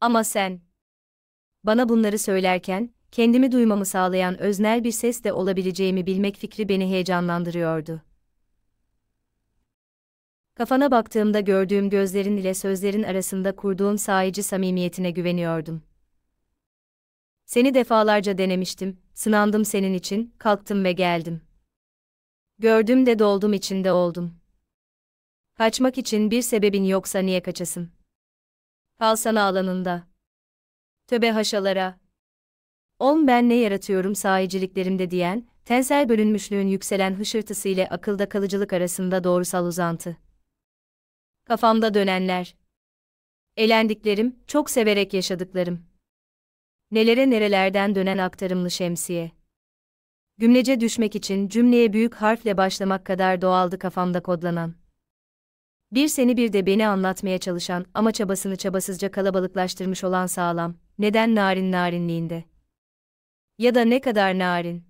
Ama sen. Bana bunları söylerken, kendimi duymamı sağlayan öznel bir ses de olabileceğimi bilmek fikri beni heyecanlandırıyordu. Kafana baktığımda gördüğüm gözlerin ile sözlerin arasında kurduğum sahici samimiyetine güveniyordum. Seni defalarca denemiştim, sınandım senin için, kalktım ve geldim. Gördüm de doldum içinde oldum. Kaçmak için bir sebebin yoksa niye kaçasın? Kalsana alanında. Töbe haşalara. On ben ne yaratıyorum sahiciliklerimde diyen, tensel bölünmüşlüğün yükselen hışırtısı ile akılda kalıcılık arasında doğrusal uzantı. Kafamda dönenler. Elendiklerim, çok severek yaşadıklarım. Nelere nerelerden dönen aktarımlı şemsiye. Gümlece düşmek için cümleye büyük harfle başlamak kadar doğaldı kafamda kodlanan. Bir seni bir de beni anlatmaya çalışan ama çabasını çabasızca kalabalıklaştırmış olan sağlam, neden narin narinliğinde? Ya da ne kadar narin?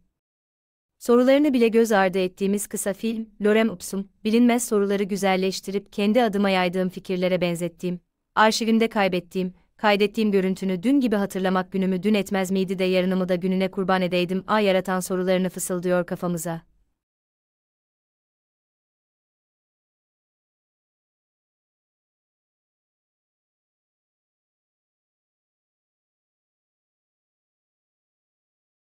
Sorularını bile göz ardı ettiğimiz kısa film, Lorem Ipsum, bilinmez soruları güzelleştirip kendi adıma yaydığım fikirlere benzettiğim, arşivimde kaybettiğim, kaydettiğim görüntünü dün gibi hatırlamak günümü dün etmez miydi de yarınımı da gününe kurban edeydim, Ay yaratan sorularını fısıldıyor kafamıza.